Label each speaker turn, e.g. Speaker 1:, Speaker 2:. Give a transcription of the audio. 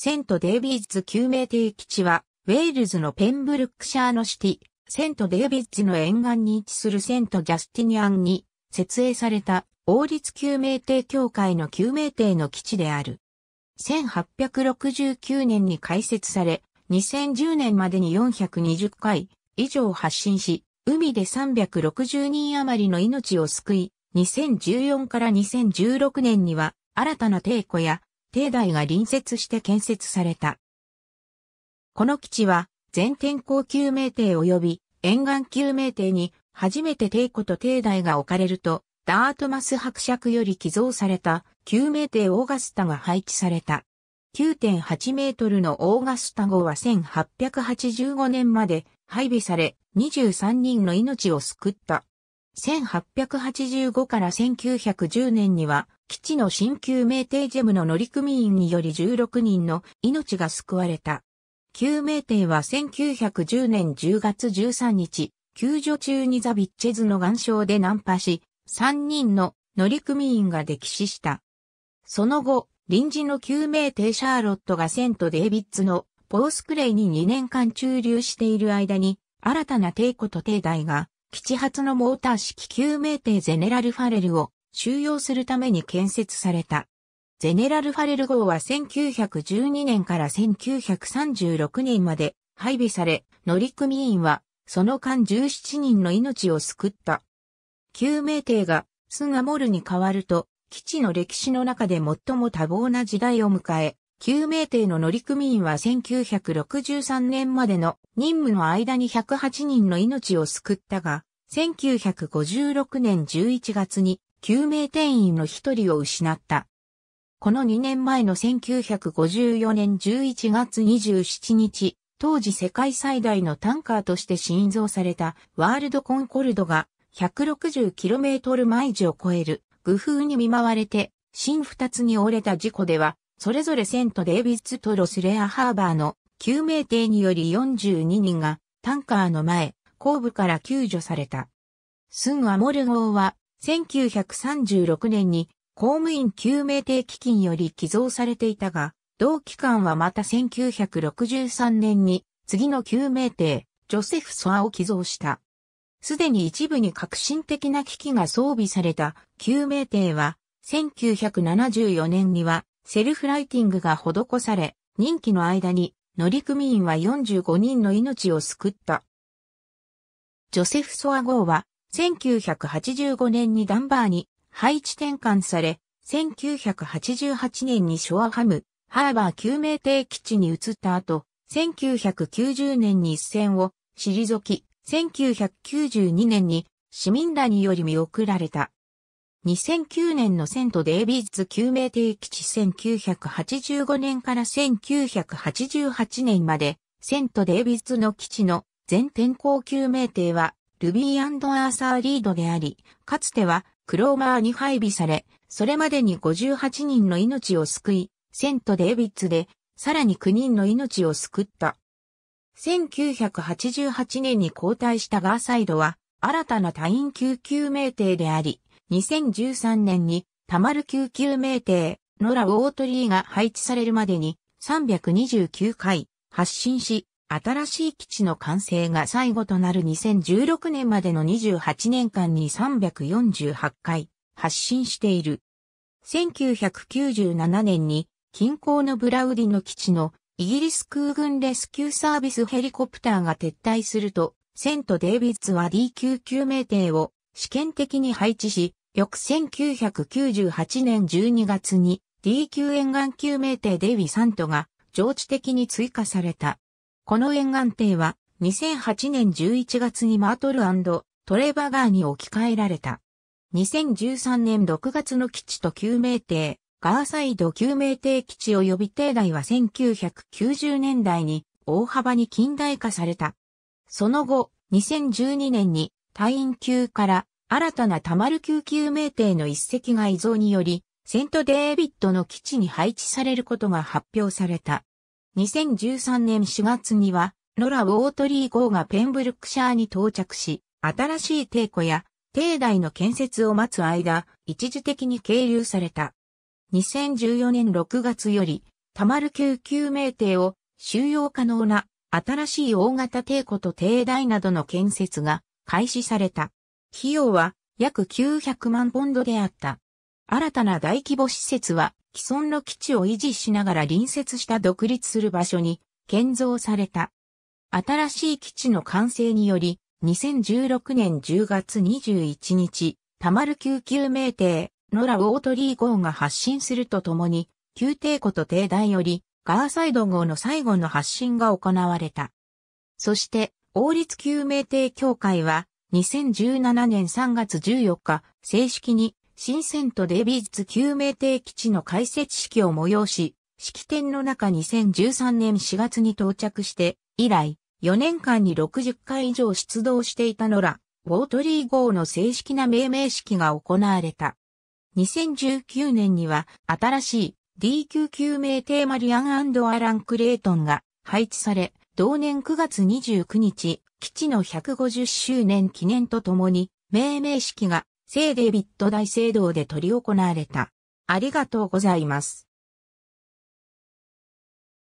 Speaker 1: セント・デイビッズ救命艇基地は、ウェールズのペンブルックシャーのシティ、セント・デイビッズの沿岸に位置するセント・ジャスティニアンに設営された王立救命艇協会の救命艇の基地である。1869年に開設され、2010年までに420回以上発信し、海で360人余りの命を救い、2014から2016年には新たな艇庫や帝大が隣接して建設された。この基地は、全天候救命艇及び沿岸救命艇に初めて帝子と帝大が置かれると、ダートマス伯爵より寄贈された救命艇オーガスタが配置された。9.8メートルのオーガスタ号は1885年まで配備され23人の命を救った。1885から1910年には、基地の新旧名帝ジェムの乗組員により16人の命が救われた。救命艇は1910年10月13日、救助中にザビッチェズの岩礁で難破し、3人の乗組員が溺死した。その後、臨時の救命艇シャーロットがセント・デイビッツのポースクレイに2年間駐留している間に、新たな帝国と帝大が基地発のモーター式救命艇ゼネラルファレルを収容するために建設された。ゼネラルファレル号は1912年から1936年まで配備され、乗組員はその間17人の命を救った。救命艇がスガモルに変わると、基地の歴史の中で最も多忙な時代を迎え、救命艇の乗組員は1963年までの任務の間に108人の命を救ったが、1956年11月に救命艇員の一人を失った。この2年前の1954年11月27日、当時世界最大のタンカーとして新造されたワールドコンコルドが 160km 毎時を超える、愚風に見舞われて、新二つに折れた事故では、それぞれセント・デイビッツとロスレア・ハーバーの救命艇により42人がタンカーの前、後部から救助された。スン・アモル号は1936年に公務員救命艇基金より寄贈されていたが、同期間はまた1963年に次の救命艇、ジョセフ・ソアを寄贈した。すでに一部に革新的な機器が装備された救命艇は、1974年にはセルフライティングが施され、任期の間に乗組員は45人の命を救った。ジョセフ・ソア号は1985年にダンバーに配置転換され、1988年にショアハム、ハーバー救命艇基地に移った後、1990年に一戦を退き、1992年に市民らにより見送られた。2009年のセントデイビッズ救命艇基地1985年から1988年まで、セントデイビッズの基地の全天候救命艇は、ルビーアーサー・リードであり、かつてはクローマーに配備され、それまでに58人の命を救い、セントデイビッズで、さらに9人の命を救った。1988年に交代したガーサイドは、新たな隊員救救命艇であり、2013年に、たまる救急名艇、ノラ・ウォートリーが配置されるまでに、329回、発進し、新しい基地の完成が最後となる2016年までの28年間に348回、発進している。1997年に、近郊のブラウディの基地のイギリス空軍レスキューサービスヘリコプターが撤退すると、セント・デイビッツは D 救急命艇を試験的に配置し、翌1998年12月に D 級沿岸救命艇デイビサントが常時的に追加された。この沿岸艇は2008年11月にマートルトレバガーに置き換えられた。2013年6月の基地と救命艇、ガーサイド救命艇基地及び艇台は1990年代に大幅に近代化された。その後、2012年に隊員級から新たなタマル救急命艇の一隻が移贈により、セントデービッドの基地に配置されることが発表された。2013年4月には、ロラ・ウォートリー号がペンブルクシャーに到着し、新しい艇庫や艇台の建設を待つ間、一時的に経流された。2014年6月より、タマル救急命艇を収容可能な新しい大型艇庫と艇台などの建設が開始された。費用は約900万ポンドであった。新たな大規模施設は既存の基地を維持しながら隣接した独立する場所に建造された。新しい基地の完成により、2016年10月21日、タマル救急名艇、ノラ・ウォートリー号が発信するとともに、旧帝国と帝大より、ガーサイド号の最後の発信が行われた。そして、王立救命艇協会は、2017年3月14日、正式に、新鮮とデビーズ救命艇基地の開設式を催し、式典の中2013年4月に到着して、以来、4年間に60回以上出動していたのら、ウォートリー号の正式な命名式が行われた。2019年には、新しい D 級救命艇マリアンアラン・クレートンが配置され、同年9月29日、基地の150周年記念とともに、命名式が聖デイビッド大聖堂で執り行われた。ありがとうございます。